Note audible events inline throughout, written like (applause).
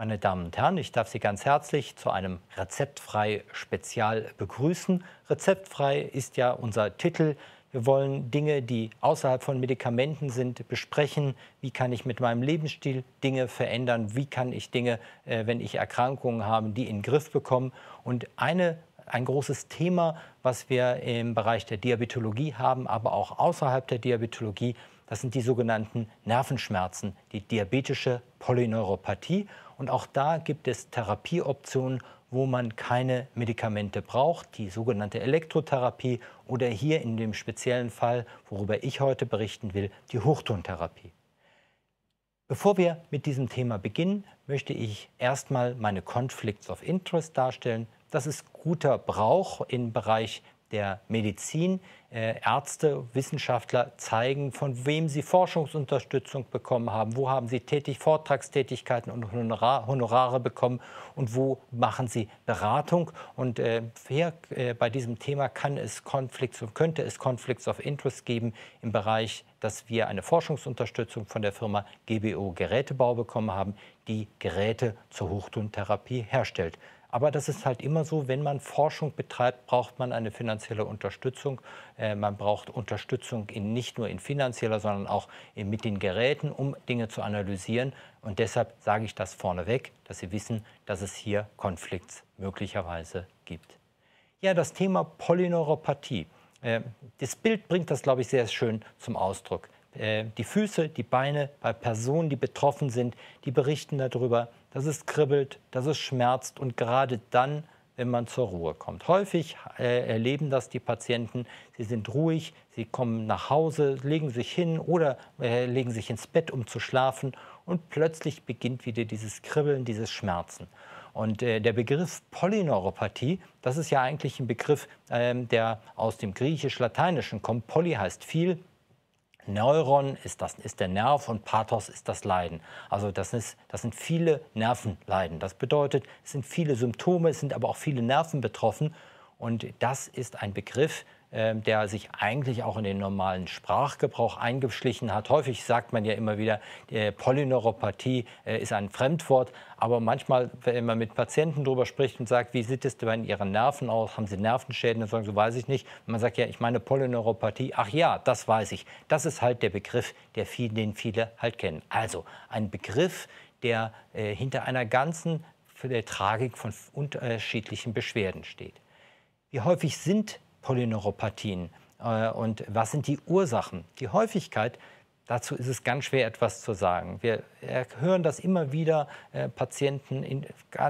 Meine Damen und Herren, ich darf Sie ganz herzlich zu einem Rezeptfrei Spezial begrüßen. Rezeptfrei ist ja unser Titel. Wir wollen Dinge, die außerhalb von Medikamenten sind, besprechen. Wie kann ich mit meinem Lebensstil Dinge verändern? Wie kann ich Dinge, äh, wenn ich Erkrankungen habe, die in den Griff bekommen? Und eine ein großes Thema, was wir im Bereich der Diabetologie haben, aber auch außerhalb der Diabetologie. Das sind die sogenannten Nervenschmerzen, die diabetische Polyneuropathie. Und auch da gibt es Therapieoptionen, wo man keine Medikamente braucht, die sogenannte Elektrotherapie oder hier in dem speziellen Fall, worüber ich heute berichten will, die Hochtontherapie. Bevor wir mit diesem Thema beginnen, möchte ich erstmal meine Conflicts of Interest darstellen. Das ist guter Brauch im Bereich der Medizin. Äh, Ärzte, Wissenschaftler zeigen, von wem sie Forschungsunterstützung bekommen haben, wo haben sie tätig Vortragstätigkeiten und Honorare bekommen und wo machen sie Beratung. Und äh, hier, äh, bei diesem Thema kann es Konflikte und könnte es Konflikte of Interest geben im Bereich, dass wir eine Forschungsunterstützung von der Firma GBO Gerätebau bekommen haben, die Geräte zur Hochtontherapie herstellt. Aber das ist halt immer so, wenn man Forschung betreibt, braucht man eine finanzielle Unterstützung. Äh, man braucht Unterstützung in, nicht nur in finanzieller, sondern auch in, mit den Geräten, um Dinge zu analysieren. Und deshalb sage ich das vorneweg, dass Sie wissen, dass es hier Konflikts möglicherweise gibt. Ja, das Thema Polyneuropathie. Äh, das Bild bringt das, glaube ich, sehr schön zum Ausdruck. Äh, die Füße, die Beine bei Personen, die betroffen sind, die berichten darüber, dass es kribbelt, dass es schmerzt und gerade dann, wenn man zur Ruhe kommt. Häufig äh, erleben das die Patienten, sie sind ruhig, sie kommen nach Hause, legen sich hin oder äh, legen sich ins Bett, um zu schlafen und plötzlich beginnt wieder dieses Kribbeln, dieses Schmerzen. Und äh, der Begriff Polyneuropathie, das ist ja eigentlich ein Begriff, ähm, der aus dem griechisch-lateinischen kommt. Poly heißt viel, Neuron ist, das, ist der Nerv und Pathos ist das Leiden. Also das, ist, das sind viele Nervenleiden. Das bedeutet, es sind viele Symptome, es sind aber auch viele Nerven betroffen. Und das ist ein Begriff, ähm, der sich eigentlich auch in den normalen Sprachgebrauch eingeschlichen hat. Häufig sagt man ja immer wieder, äh, Polyneuropathie äh, ist ein Fremdwort, aber manchmal, wenn man mit Patienten darüber spricht und sagt, wie sieht es denn bei Ihren Nerven aus, haben Sie Nervenschäden, dann sagen sie, weiß ich nicht. Und man sagt ja, ich meine Polyneuropathie, ach ja, das weiß ich. Das ist halt der Begriff, der viel, den viele halt kennen. Also ein Begriff, der äh, hinter einer ganzen der Tragik von unterschiedlichen Beschwerden steht. Wie häufig sind Polyneuropathien äh, und was sind die Ursachen? Die Häufigkeit, dazu ist es ganz schwer etwas zu sagen. Wir hören das immer wieder äh, Patienten in,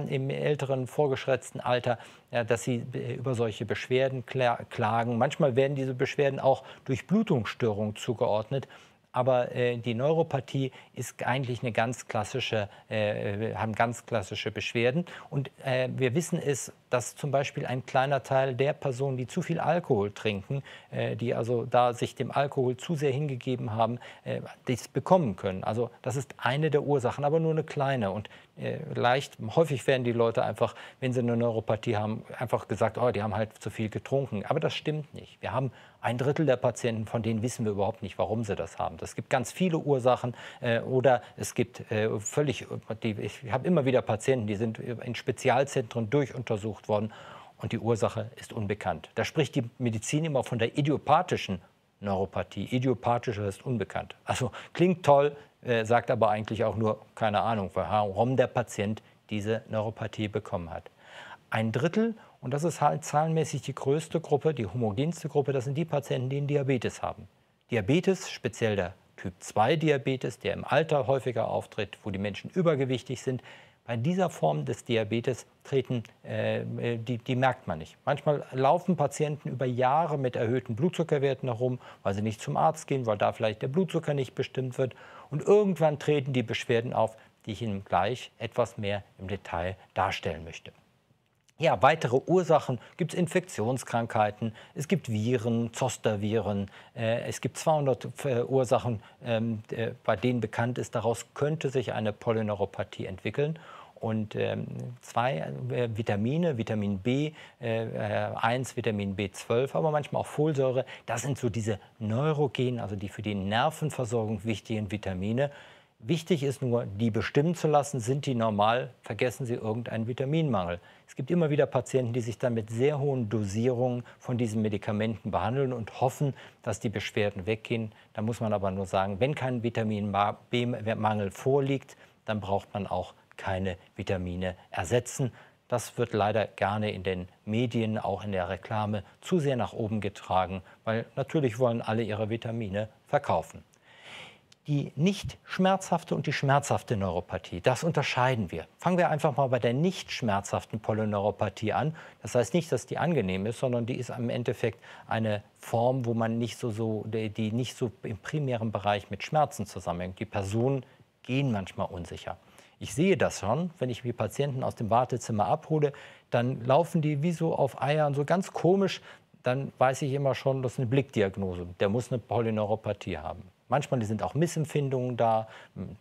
im älteren, vorgeschrittenen Alter, äh, dass sie äh, über solche Beschwerden kla klagen. Manchmal werden diese Beschwerden auch durch Blutungsstörungen zugeordnet. Aber äh, die Neuropathie ist eigentlich eine ganz klassische, äh, haben ganz klassische Beschwerden. Und wir wissen es dass zum Beispiel ein kleiner Teil der Personen, die zu viel Alkohol trinken, äh, die also da sich dem Alkohol zu sehr hingegeben haben, äh, das bekommen können. Also das ist eine der Ursachen, aber nur eine kleine. Und äh, leicht, häufig werden die Leute einfach, wenn sie eine Neuropathie haben, einfach gesagt, oh, die haben halt zu viel getrunken. Aber das stimmt nicht. Wir haben ein Drittel der Patienten, von denen wissen wir überhaupt nicht, warum sie das haben. Es gibt ganz viele Ursachen äh, oder es gibt äh, völlig, die, ich habe immer wieder Patienten, die sind in Spezialzentren durchuntersucht untersucht worden und die Ursache ist unbekannt. Da spricht die Medizin immer von der idiopathischen Neuropathie. Idiopathische ist unbekannt. Also klingt toll, äh, sagt aber eigentlich auch nur keine Ahnung, warum der Patient diese Neuropathie bekommen hat. Ein Drittel, und das ist halt zahlenmäßig die größte Gruppe, die homogenste Gruppe, das sind die Patienten, die einen Diabetes haben. Diabetes, speziell der Typ 2 Diabetes, der im Alter häufiger auftritt, wo die Menschen übergewichtig sind, bei dieser Form des Diabetes treten, äh, äh, die, die, merkt man nicht. Manchmal laufen Patienten über Jahre mit erhöhten Blutzuckerwerten herum, weil sie nicht zum Arzt gehen, weil da vielleicht der Blutzucker nicht bestimmt wird. Und irgendwann treten die Beschwerden auf, die ich Ihnen gleich etwas mehr im Detail darstellen möchte. Ja, weitere Ursachen gibt es Infektionskrankheiten, es gibt Viren, Zosterviren, äh, es gibt 200 äh, Ursachen, ähm, äh, bei denen bekannt ist, daraus könnte sich eine Polyneuropathie entwickeln. Und ähm, zwei also, äh, Vitamine, Vitamin B1, äh, äh Vitamin B12, aber manchmal auch Folsäure, das sind so diese neurogenen, also die für die Nervenversorgung wichtigen Vitamine. Wichtig ist nur, die bestimmen zu lassen, sind die normal, vergessen sie irgendeinen Vitaminmangel. Es gibt immer wieder Patienten, die sich dann mit sehr hohen Dosierungen von diesen Medikamenten behandeln und hoffen, dass die Beschwerden weggehen. Da muss man aber nur sagen, wenn kein Vitamin B-Mangel vorliegt, dann braucht man auch keine Vitamine ersetzen. Das wird leider gerne in den Medien, auch in der Reklame, zu sehr nach oben getragen, weil natürlich wollen alle ihre Vitamine verkaufen. Die nicht schmerzhafte und die schmerzhafte Neuropathie, das unterscheiden wir. Fangen wir einfach mal bei der nicht schmerzhaften Polyneuropathie an. Das heißt nicht, dass die angenehm ist, sondern die ist im Endeffekt eine Form, wo man nicht so, so die nicht so im primären Bereich mit Schmerzen zusammenhängt. Die Personen gehen manchmal unsicher. Ich sehe das schon, wenn ich mir Patienten aus dem Wartezimmer abhole, dann laufen die wie so auf Eiern, so ganz komisch. Dann weiß ich immer schon, das ist eine Blickdiagnose. Der muss eine Polyneuropathie haben. Manchmal sind auch Missempfindungen da,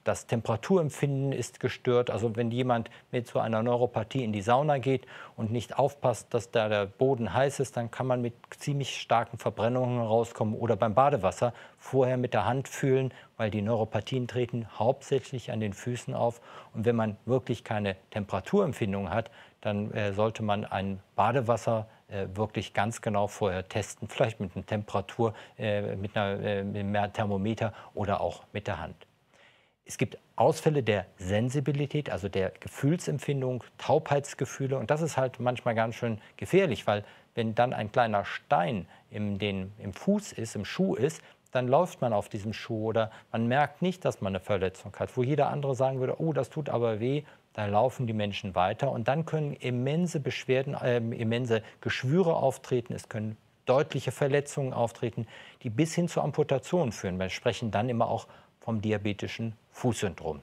das Temperaturempfinden ist gestört. Also wenn jemand mit so einer Neuropathie in die Sauna geht und nicht aufpasst, dass da der Boden heiß ist, dann kann man mit ziemlich starken Verbrennungen rauskommen. Oder beim Badewasser vorher mit der Hand fühlen, weil die Neuropathien treten hauptsächlich an den Füßen auf. Und wenn man wirklich keine Temperaturempfindung hat, dann äh, sollte man ein Badewasser äh, wirklich ganz genau vorher testen, vielleicht mit einer Temperatur, äh, mit, einer, äh, mit einem Thermometer oder auch mit der Hand. Es gibt Ausfälle der Sensibilität, also der Gefühlsempfindung, Taubheitsgefühle. Und das ist halt manchmal ganz schön gefährlich, weil wenn dann ein kleiner Stein im, den, im Fuß ist, im Schuh ist, dann läuft man auf diesem Schuh oder man merkt nicht, dass man eine Verletzung hat. Wo jeder andere sagen würde, oh, das tut aber weh, da laufen die Menschen weiter und dann können immense Beschwerden, äh, immense Geschwüre auftreten. Es können deutliche Verletzungen auftreten, die bis hin zu Amputationen führen. Wir sprechen dann immer auch vom diabetischen Fußsyndrom.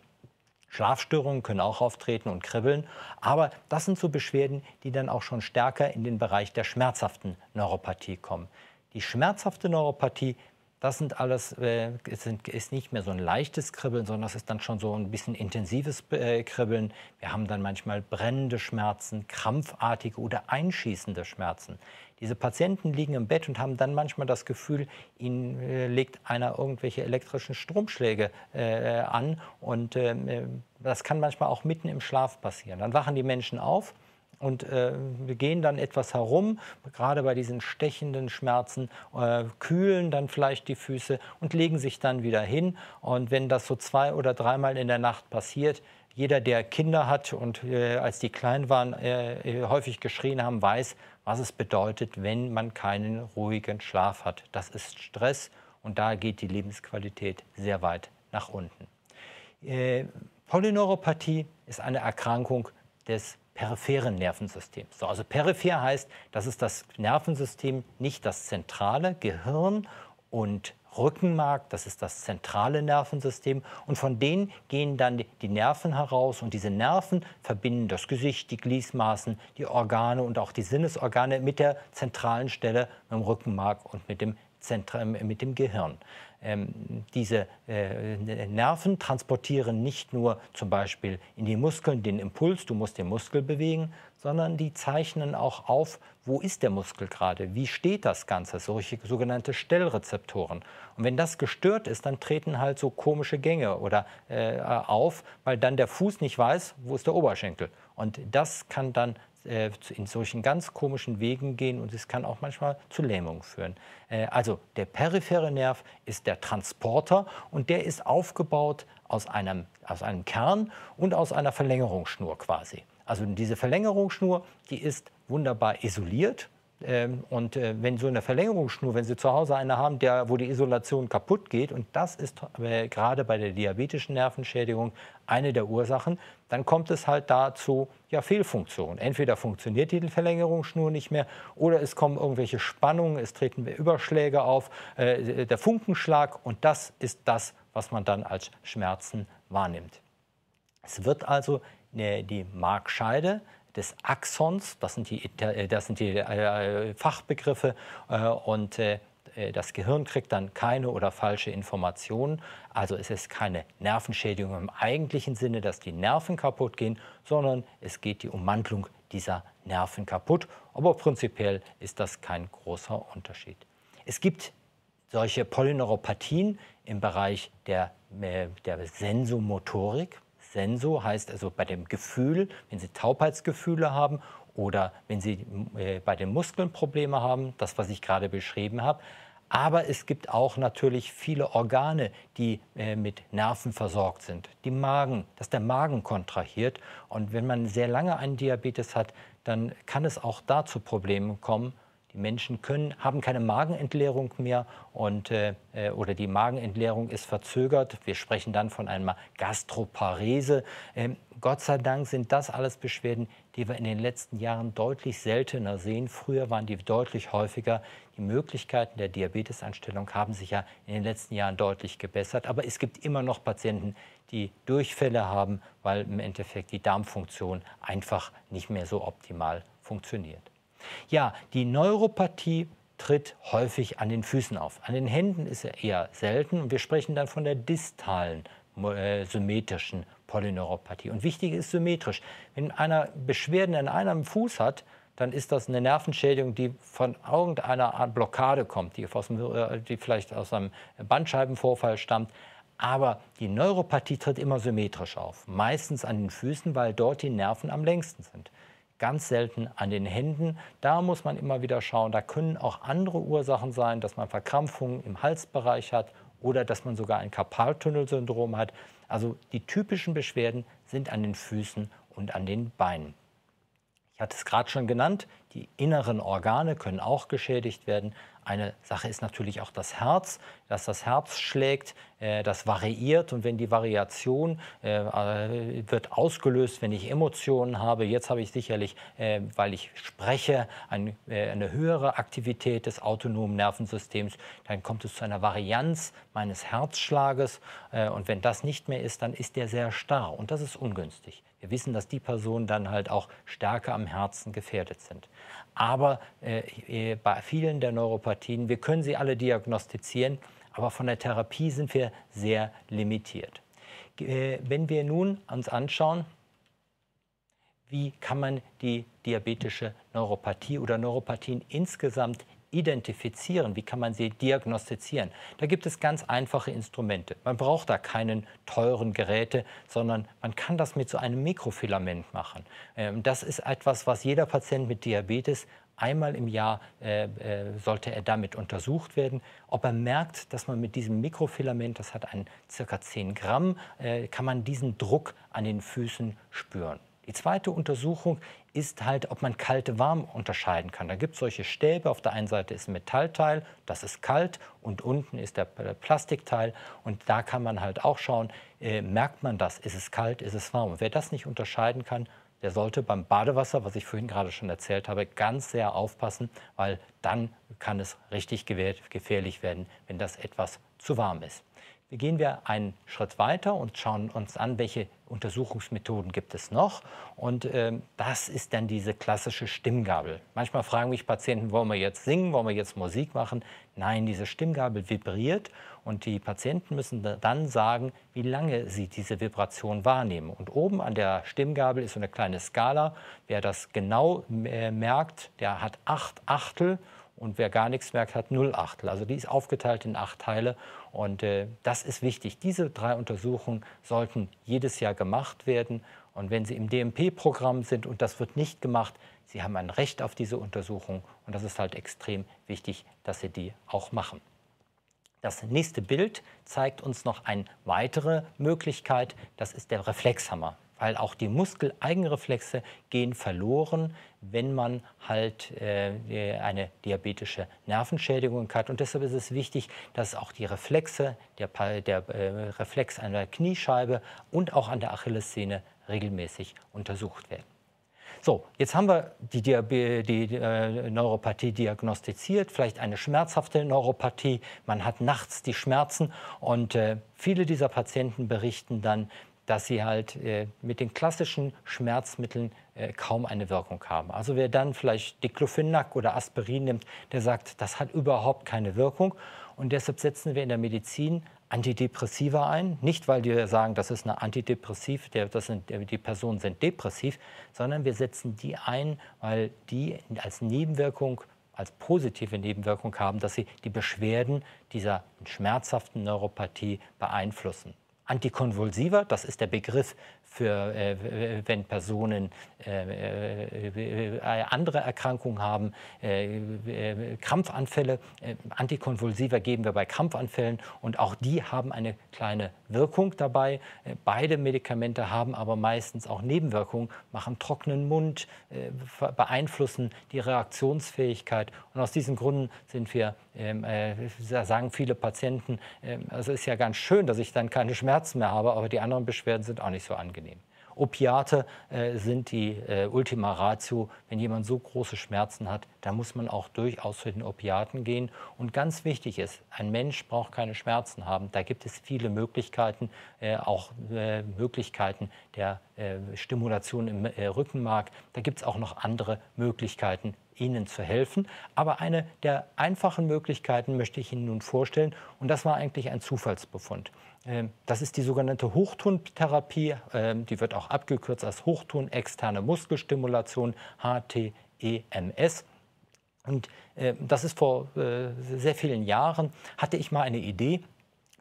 Schlafstörungen können auch auftreten und kribbeln, aber das sind so Beschwerden, die dann auch schon stärker in den Bereich der schmerzhaften Neuropathie kommen. Die schmerzhafte Neuropathie das sind alles, äh, ist nicht mehr so ein leichtes Kribbeln, sondern das ist dann schon so ein bisschen intensives äh, Kribbeln. Wir haben dann manchmal brennende Schmerzen, krampfartige oder einschießende Schmerzen. Diese Patienten liegen im Bett und haben dann manchmal das Gefühl, ihnen äh, legt einer irgendwelche elektrischen Stromschläge äh, an. Und ähm, äh, das kann manchmal auch mitten im Schlaf passieren. Dann wachen die Menschen auf und äh, wir gehen dann etwas herum, gerade bei diesen stechenden Schmerzen, äh, kühlen dann vielleicht die Füße und legen sich dann wieder hin. Und wenn das so zwei oder dreimal in der Nacht passiert, jeder, der Kinder hat und äh, als die klein waren, äh, äh, häufig geschrien haben, weiß, was es bedeutet, wenn man keinen ruhigen Schlaf hat. Das ist Stress und da geht die Lebensqualität sehr weit nach unten. Äh, Polyneuropathie ist eine Erkrankung des peripheren Nervensystems. So, also peripher heißt, das ist das Nervensystem, nicht das zentrale Gehirn und Rückenmark, das ist das zentrale Nervensystem. Und von denen gehen dann die Nerven heraus. Und diese Nerven verbinden das Gesicht, die Gliesmaßen, die Organe und auch die Sinnesorgane mit der zentralen Stelle, mit dem Rückenmark und mit dem Zentral, ähm, mit dem Gehirn. Ähm, diese äh, Nerven transportieren nicht nur zum Beispiel in die Muskeln den Impuls, du musst den Muskel bewegen, sondern die zeichnen auch auf, wo ist der Muskel gerade, wie steht das Ganze, solche sogenannte Stellrezeptoren. Und wenn das gestört ist, dann treten halt so komische Gänge oder äh, auf, weil dann der Fuß nicht weiß, wo ist der Oberschenkel. Und das kann dann äh, in solchen ganz komischen Wegen gehen und es kann auch manchmal zu Lähmung führen. Äh, also der periphere Nerv ist der Transporter und der ist aufgebaut aus einem, aus einem Kern und aus einer Verlängerungsschnur quasi. Also diese Verlängerungsschnur, die ist wunderbar isoliert. Ähm, und äh, wenn so eine Verlängerungsschnur, wenn Sie zu Hause eine haben, der, wo die Isolation kaputt geht, und das ist äh, gerade bei der diabetischen Nervenschädigung eine der Ursachen, dann kommt es halt dazu, ja, Fehlfunktionen. Entweder funktioniert die Verlängerungsschnur nicht mehr oder es kommen irgendwelche Spannungen, es treten Überschläge auf, äh, der Funkenschlag und das ist das, was man dann als Schmerzen wahrnimmt. Es wird also äh, die Markscheide des Axons, das sind die, äh, das sind die äh, Fachbegriffe und äh, das Gehirn kriegt dann keine oder falsche Informationen. Also es ist keine Nervenschädigung im eigentlichen Sinne, dass die Nerven kaputt gehen, sondern es geht die Ummantlung dieser Nerven kaputt. Aber prinzipiell ist das kein großer Unterschied. Es gibt solche Polyneuropathien im Bereich der, äh, der Sensomotorik. Senso heißt also bei dem Gefühl, wenn Sie Taubheitsgefühle haben oder wenn Sie äh, bei den Muskeln Probleme haben, das, was ich gerade beschrieben habe, aber es gibt auch natürlich viele Organe, die äh, mit Nerven versorgt sind. Die Magen, dass der Magen kontrahiert. Und wenn man sehr lange einen Diabetes hat, dann kann es auch da zu Problemen kommen. Die Menschen können, haben keine Magenentleerung mehr und, äh, äh, oder die Magenentleerung ist verzögert. Wir sprechen dann von einer Gastroparese. Ähm, Gott sei Dank sind das alles Beschwerden, die wir in den letzten Jahren deutlich seltener sehen. Früher waren die deutlich häufiger. Die Möglichkeiten der Diabetesanstellung haben sich ja in den letzten Jahren deutlich gebessert. Aber es gibt immer noch Patienten, die Durchfälle haben, weil im Endeffekt die Darmfunktion einfach nicht mehr so optimal funktioniert. Ja, die Neuropathie tritt häufig an den Füßen auf. An den Händen ist er eher selten und wir sprechen dann von der distalen äh, symmetrischen Polyneuropathie. Und wichtig ist symmetrisch. Wenn einer Beschwerden an einem Fuß hat, dann ist das eine Nervenschädigung, die von irgendeiner Art Blockade kommt, die, aus dem, äh, die vielleicht aus einem Bandscheibenvorfall stammt. Aber die Neuropathie tritt immer symmetrisch auf, meistens an den Füßen, weil dort die Nerven am längsten sind ganz selten an den Händen. Da muss man immer wieder schauen. Da können auch andere Ursachen sein, dass man Verkrampfungen im Halsbereich hat oder dass man sogar ein Karpaltunnelsyndrom hat. Also die typischen Beschwerden sind an den Füßen und an den Beinen. Ich hatte es gerade schon genannt, die inneren Organe können auch geschädigt werden. Eine Sache ist natürlich auch das Herz, dass das Herz schlägt, äh, das variiert und wenn die Variation äh, äh, wird ausgelöst, wenn ich Emotionen habe, jetzt habe ich sicherlich, weil ich spreche, eine höhere Aktivität des autonomen Nervensystems, dann kommt es zu einer Varianz meines Herzschlages und wenn das nicht mehr ist, dann ist der sehr starr und das ist ungünstig. Wir wissen, dass die Personen dann halt auch stärker am Herzen gefährdet sind. Aber äh, äh, bei vielen der Neuropathien, wir können sie alle diagnostizieren, aber von der Therapie sind wir sehr limitiert. Äh, wenn wir nun uns anschauen, wie kann man die diabetische Neuropathie oder Neuropathien insgesamt identifizieren? Wie kann man sie diagnostizieren? Da gibt es ganz einfache Instrumente. Man braucht da keinen teuren Geräte, sondern man kann das mit so einem Mikrofilament machen. Ähm, das ist etwas, was jeder Patient mit Diabetes Einmal im Jahr äh, äh, sollte er damit untersucht werden. Ob er merkt, dass man mit diesem Mikrofilament, das hat einen ca. 10 Gramm, äh, kann man diesen Druck an den Füßen spüren. Die zweite Untersuchung ist halt, ob man kalte warm unterscheiden kann. Da gibt es solche Stäbe, auf der einen Seite ist ein Metallteil, das ist kalt und unten ist der Plastikteil und da kann man halt auch schauen, äh, merkt man das, ist es kalt, ist es warm. Und wer das nicht unterscheiden kann, der sollte beim Badewasser, was ich vorhin gerade schon erzählt habe, ganz sehr aufpassen, weil dann kann es richtig gefährlich werden, wenn das etwas zu warm ist. Wir gehen wir einen Schritt weiter und schauen uns an, welche Untersuchungsmethoden gibt es noch. Und ähm, das ist dann diese klassische Stimmgabel. Manchmal fragen mich Patienten, wollen wir jetzt singen, wollen wir jetzt Musik machen? Nein, diese Stimmgabel vibriert und die Patienten müssen dann sagen, wie lange sie diese Vibration wahrnehmen. Und oben an der Stimmgabel ist so eine kleine Skala. Wer das genau äh, merkt, der hat acht Achtel und wer gar nichts merkt, hat null Achtel. Also die ist aufgeteilt in acht Teile und äh, das ist wichtig. Diese drei Untersuchungen sollten jedes Jahr gemacht werden und wenn Sie im DMP-Programm sind und das wird nicht gemacht, Sie haben ein Recht auf diese Untersuchung und das ist halt extrem wichtig, dass Sie die auch machen. Das nächste Bild zeigt uns noch eine weitere Möglichkeit, das ist der Reflexhammer weil auch die Muskeleigenreflexe gehen verloren, wenn man halt äh, eine diabetische Nervenschädigung hat. Und deshalb ist es wichtig, dass auch die Reflexe, der, der äh, Reflex an der Kniescheibe und auch an der Achillessehne regelmäßig untersucht werden. So, jetzt haben wir die, Diabe die äh, Neuropathie diagnostiziert, vielleicht eine schmerzhafte Neuropathie. Man hat nachts die Schmerzen und äh, viele dieser Patienten berichten dann, dass sie halt äh, mit den klassischen Schmerzmitteln äh, kaum eine Wirkung haben. Also wer dann vielleicht Diclofenac oder Aspirin nimmt, der sagt, das hat überhaupt keine Wirkung. Und deshalb setzen wir in der Medizin Antidepressiva ein. Nicht, weil wir sagen, das ist eine Antidepressiv, der, das sind, die Personen sind depressiv, sondern wir setzen die ein, weil die als Nebenwirkung als positive Nebenwirkung haben, dass sie die Beschwerden dieser schmerzhaften Neuropathie beeinflussen. Antikonvulsiva, das ist der Begriff für, äh, wenn Personen äh, äh andere Erkrankungen haben, äh, äh, Krampfanfälle. Antikonvulsiva geben wir bei Krampfanfällen und auch die haben eine kleine Wirkung dabei. beide Medikamente haben aber meistens auch Nebenwirkungen, machen trockenen Mund, beeinflussen die Reaktionsfähigkeit und aus diesen Gründen sind wir, ähm, sagen viele Patienten, ähm, also es ist ja ganz schön, dass ich dann keine Schmerzen mehr habe, aber die anderen Beschwerden sind auch nicht so angenehm unangenehm. Opiate äh, sind die äh, Ultima Ratio. Wenn jemand so große Schmerzen hat, dann muss man auch durchaus zu den Opiaten gehen. Und ganz wichtig ist, ein Mensch braucht keine Schmerzen haben. Da gibt es viele Möglichkeiten, äh, auch äh, Möglichkeiten der äh, Stimulation im äh, Rückenmark. Da gibt es auch noch andere Möglichkeiten, Ihnen zu helfen. Aber eine der einfachen Möglichkeiten möchte ich Ihnen nun vorstellen. Und das war eigentlich ein Zufallsbefund. Ähm, das ist die sogenannte Hochtontherapie, ähm, die wird auch abgekürzt als Hochton externe Muskelstimulation, HTEMS. Und ähm, das ist vor äh, sehr vielen Jahren, hatte ich mal eine Idee,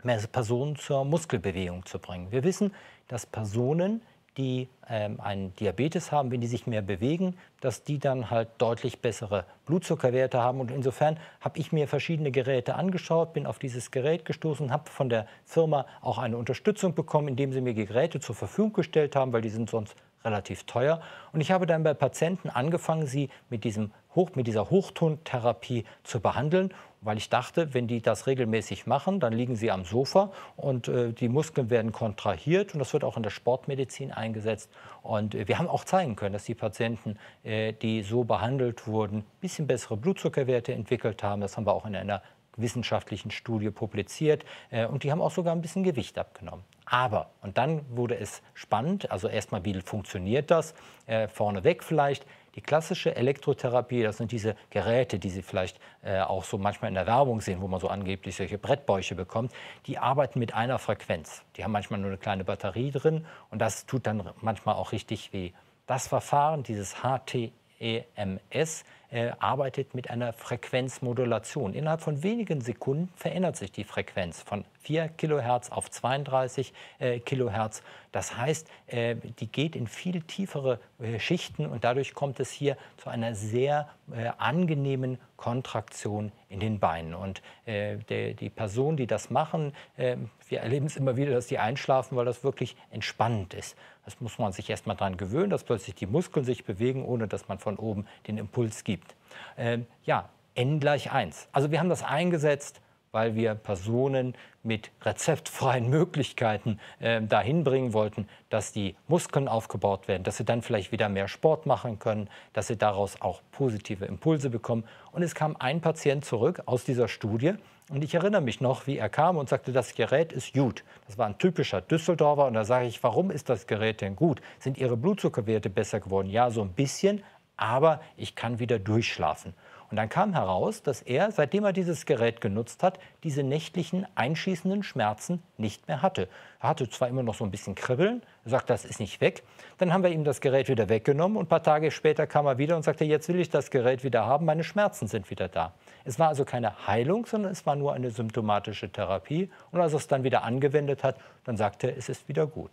mehr Personen zur Muskelbewegung zu bringen. Wir wissen, dass Personen, die ähm, einen Diabetes haben, wenn die sich mehr bewegen, dass die dann halt deutlich bessere Blutzuckerwerte haben. Und insofern habe ich mir verschiedene Geräte angeschaut, bin auf dieses Gerät gestoßen, habe von der Firma auch eine Unterstützung bekommen, indem sie mir Geräte zur Verfügung gestellt haben, weil die sind sonst relativ teuer. Und ich habe dann bei Patienten angefangen, sie mit, diesem Hoch, mit dieser Hochtontherapie zu behandeln, weil ich dachte, wenn die das regelmäßig machen, dann liegen sie am Sofa und äh, die Muskeln werden kontrahiert und das wird auch in der Sportmedizin eingesetzt. Und äh, wir haben auch zeigen können, dass die Patienten, äh, die so behandelt wurden, ein bisschen bessere Blutzuckerwerte entwickelt haben. Das haben wir auch in einer wissenschaftlichen Studie publiziert. Äh, und die haben auch sogar ein bisschen Gewicht abgenommen. Aber, und dann wurde es spannend, also erstmal, wie funktioniert das? Äh, vorneweg vielleicht, die klassische Elektrotherapie, das sind diese Geräte, die Sie vielleicht äh, auch so manchmal in der Werbung sehen, wo man so angeblich solche Brettbäuche bekommt, die arbeiten mit einer Frequenz. Die haben manchmal nur eine kleine Batterie drin und das tut dann manchmal auch richtig weh. Das Verfahren, dieses HTEMS, äh, arbeitet mit einer Frequenzmodulation. Innerhalb von wenigen Sekunden verändert sich die Frequenz von 4 Kilohertz auf 32 äh, Kilohertz. Das heißt, äh, die geht in viel tiefere äh, Schichten und dadurch kommt es hier zu einer sehr äh, angenehmen Kontraktion in den Beinen. Und äh, der, die Personen, die das machen, äh, wir erleben es immer wieder, dass die einschlafen, weil das wirklich entspannend ist. Das muss man sich erstmal daran gewöhnen, dass plötzlich die Muskeln sich bewegen, ohne dass man von oben den Impuls gibt gibt. Ähm, ja, n gleich 1. Also wir haben das eingesetzt, weil wir Personen mit rezeptfreien (laughs) Möglichkeiten äh, dahin bringen wollten, dass die Muskeln aufgebaut werden, dass sie dann vielleicht wieder mehr Sport machen können, dass sie daraus auch positive Impulse bekommen. Und es kam ein Patient zurück aus dieser Studie und ich erinnere mich noch, wie er kam und sagte, das Gerät ist gut. Das war ein typischer Düsseldorfer und da sage ich, warum ist das Gerät denn gut? Sind Ihre Blutzuckerwerte besser geworden? Ja, so ein bisschen, aber ich kann wieder durchschlafen. Und dann kam heraus, dass er, seitdem er dieses Gerät genutzt hat, diese nächtlichen einschießenden Schmerzen nicht mehr hatte. Er hatte zwar immer noch so ein bisschen Kribbeln, er sagt, das ist nicht weg. Dann haben wir ihm das Gerät wieder weggenommen und ein paar Tage später kam er wieder und sagte, jetzt will ich das Gerät wieder haben, meine Schmerzen sind wieder da. Es war also keine Heilung, sondern es war nur eine symptomatische Therapie. Und als er es dann wieder angewendet hat, dann sagte er, es ist wieder gut.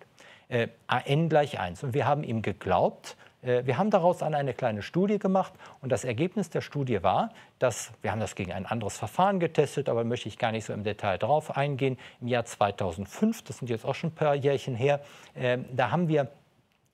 Äh, AN gleich 1. Und wir haben ihm geglaubt äh, wir haben daraus dann eine kleine Studie gemacht und das Ergebnis der Studie war, dass wir haben das gegen ein anderes Verfahren getestet, aber möchte ich gar nicht so im Detail drauf eingehen. Im Jahr 2005, das sind jetzt auch schon ein paar Jährchen her, ähm, da haben wir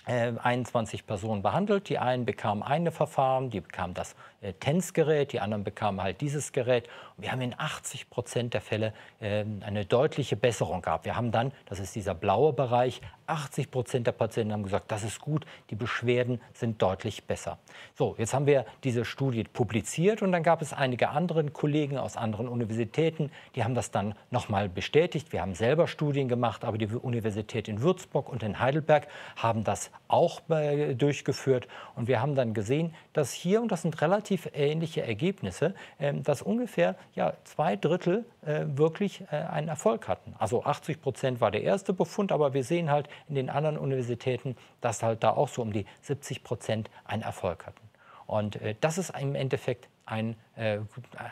21 äh, Personen behandelt. Die einen bekamen eine Verfahren, die bekamen das äh, TENS-Gerät, die anderen bekamen halt dieses Gerät. Und wir haben in 80 Prozent der Fälle äh, eine deutliche Besserung gehabt. Wir haben dann, das ist dieser blaue Bereich, 80 Prozent der Patienten haben gesagt, das ist gut, die Beschwerden sind deutlich besser. So, jetzt haben wir diese Studie publiziert und dann gab es einige andere Kollegen aus anderen Universitäten, die haben das dann nochmal bestätigt. Wir haben selber Studien gemacht, aber die Universität in Würzburg und in Heidelberg haben das auch äh, durchgeführt. Und wir haben dann gesehen, dass hier, und das sind relativ relativ ähnliche Ergebnisse, ähm, dass ungefähr ja, zwei Drittel äh, wirklich äh, einen Erfolg hatten. Also 80 Prozent war der erste Befund, aber wir sehen halt in den anderen Universitäten, dass halt da auch so um die 70 Prozent einen Erfolg hatten. Und äh, das ist im Endeffekt ein,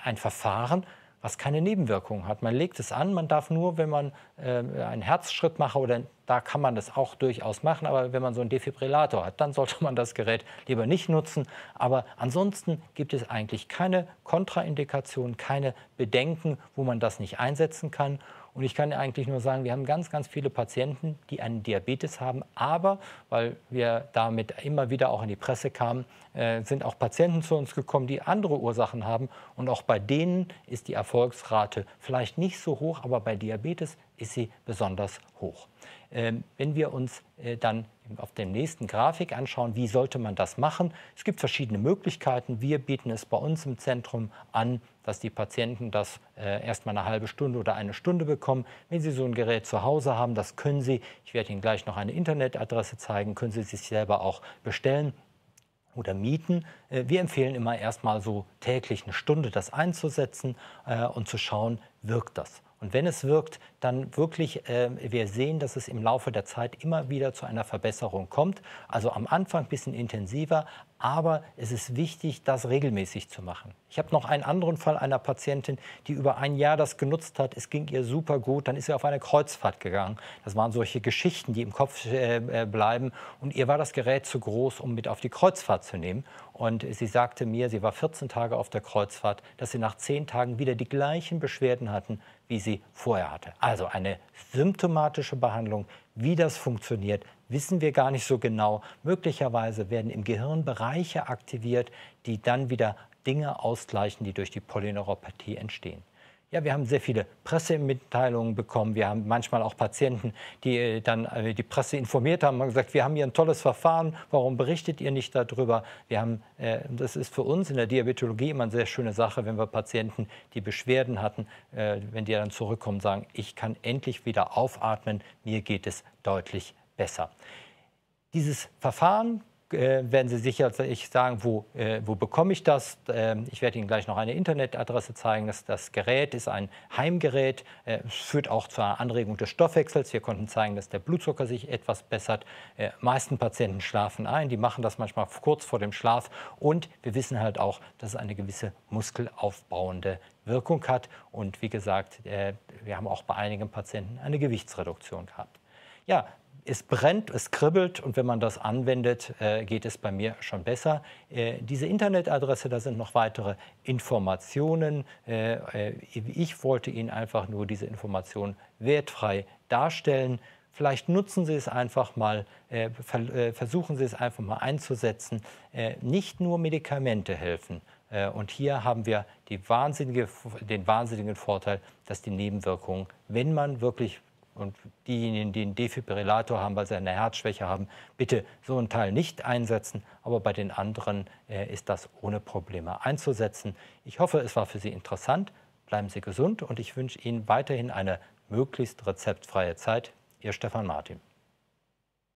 ein Verfahren, was keine Nebenwirkungen hat. Man legt es an, man darf nur, wenn man äh, einen Herzschrittmacher oder da kann man das auch durchaus machen, aber wenn man so einen Defibrillator hat, dann (laughs) sollte man das Gerät lieber nicht nutzen. Aber ansonsten gibt es eigentlich keine Kontraindikationen, keine Bedenken, wo man das nicht einsetzen kann. Und ich kann eigentlich nur sagen, wir haben ganz, ganz viele Patienten, die einen Diabetes haben. Aber weil wir damit immer wieder auch in die Presse kamen, äh, sind auch Patienten zu uns gekommen, die andere Ursachen haben. Und auch bei denen ist die Erfolgsrate vielleicht nicht so hoch, aber bei Diabetes ist sie besonders hoch. Ähm, wenn wir uns äh, dann auf dem nächsten Grafik anschauen, wie sollte man das machen? Es gibt verschiedene Möglichkeiten. Wir bieten es bei uns im Zentrum an, dass die Patienten das äh, erstmal eine halbe Stunde oder eine Stunde bekommen. Wenn Sie so ein Gerät zu Hause haben, das können Sie. Ich werde Ihnen gleich noch eine Internetadresse zeigen, können Sie sich selber auch bestellen oder mieten. Äh, wir empfehlen immer erstmal so täglich eine Stunde das einzusetzen äh, und zu schauen, wirkt das. Und wenn es wirkt, dann wirklich, äh, wir sehen, dass es im Laufe der Zeit immer wieder zu einer Verbesserung kommt. Also am Anfang ein bisschen intensiver, aber es ist wichtig, das regelmäßig zu machen. Ich habe noch einen anderen Fall einer Patientin, die über ein Jahr das genutzt hat. Es ging ihr super gut. Dann ist sie auf eine Kreuzfahrt gegangen. Das waren solche Geschichten, die im Kopf äh, äh bleiben. Und ihr war das Gerät zu groß, um mit auf die Kreuzfahrt zu nehmen. Und sie sagte mir, sie war 14 Tage auf der Kreuzfahrt, dass sie nach 10 Tagen wieder die gleichen Beschwerden hatten, wie sie vorher hatte. Also eine symptomatische Behandlung, wie das funktioniert, wissen wir gar nicht so genau. Möglicherweise werden im Gehirn Bereiche aktiviert, die dann wieder Dinge ausgleichen, die durch die Polyneuropathie entstehen. Ja, wir haben sehr viele Pressemitteilungen bekommen. Wir haben manchmal auch Patienten, die äh, dann äh, die Presse informiert haben und gesagt, wir haben hier ein tolles Verfahren, warum berichtet ihr nicht darüber? Wir haben, äh, das ist für uns in der Diabetologie immer eine sehr schöne Sache, wenn wir Patienten, die Beschwerden hatten, wenn die dann zurückkommen, sagen, ich kann endlich wieder aufatmen, mir geht es deutlich besser. Dieses Verfahren äh, werden Sie sicherlich sagen, wo, äh, wo bekomme ich das? Ähm, ich werde Ihnen gleich noch eine Internetadresse zeigen. Das, das Gerät ist ein Heimgerät, Es äh, führt auch zur Anregung des Stoffwechsels. Wir konnten zeigen, dass der Blutzucker sich etwas bessert. Äh, meisten Patienten schlafen ein, die machen das manchmal kurz vor dem Schlaf. Und wir wissen halt auch, dass es eine gewisse muskelaufbauende Wirkung hat. Und wie gesagt, wir haben auch bei einigen Patienten eine Gewichtsreduktion gehabt. Ja, es brennt, es kribbelt und wenn man das anwendet, äh, geht es bei mir schon besser. Äh, diese Internetadresse, da sind noch weitere Informationen. Äh, ich wollte Ihnen einfach nur diese Information wertfrei darstellen. Vielleicht nutzen Sie es einfach mal, versuchen Sie es einfach mal einzusetzen. nicht nur Medikamente helfen. und hier haben wir wahnsinnige, den wahnsinnigen Vorteil, dass die Nebenwirkungen, wenn man wirklich und diejenigen, die einen Defibrillator haben, weil sie eine Herzschwäche haben, bitte so einen Teil nicht einsetzen. Aber bei den anderen äh, ist das ohne Probleme einzusetzen. Ich hoffe, es war für Sie interessant. Bleiben Sie gesund und ich wünsche Ihnen weiterhin eine möglichst rezeptfreie Zeit. Ihr Stefan Martin.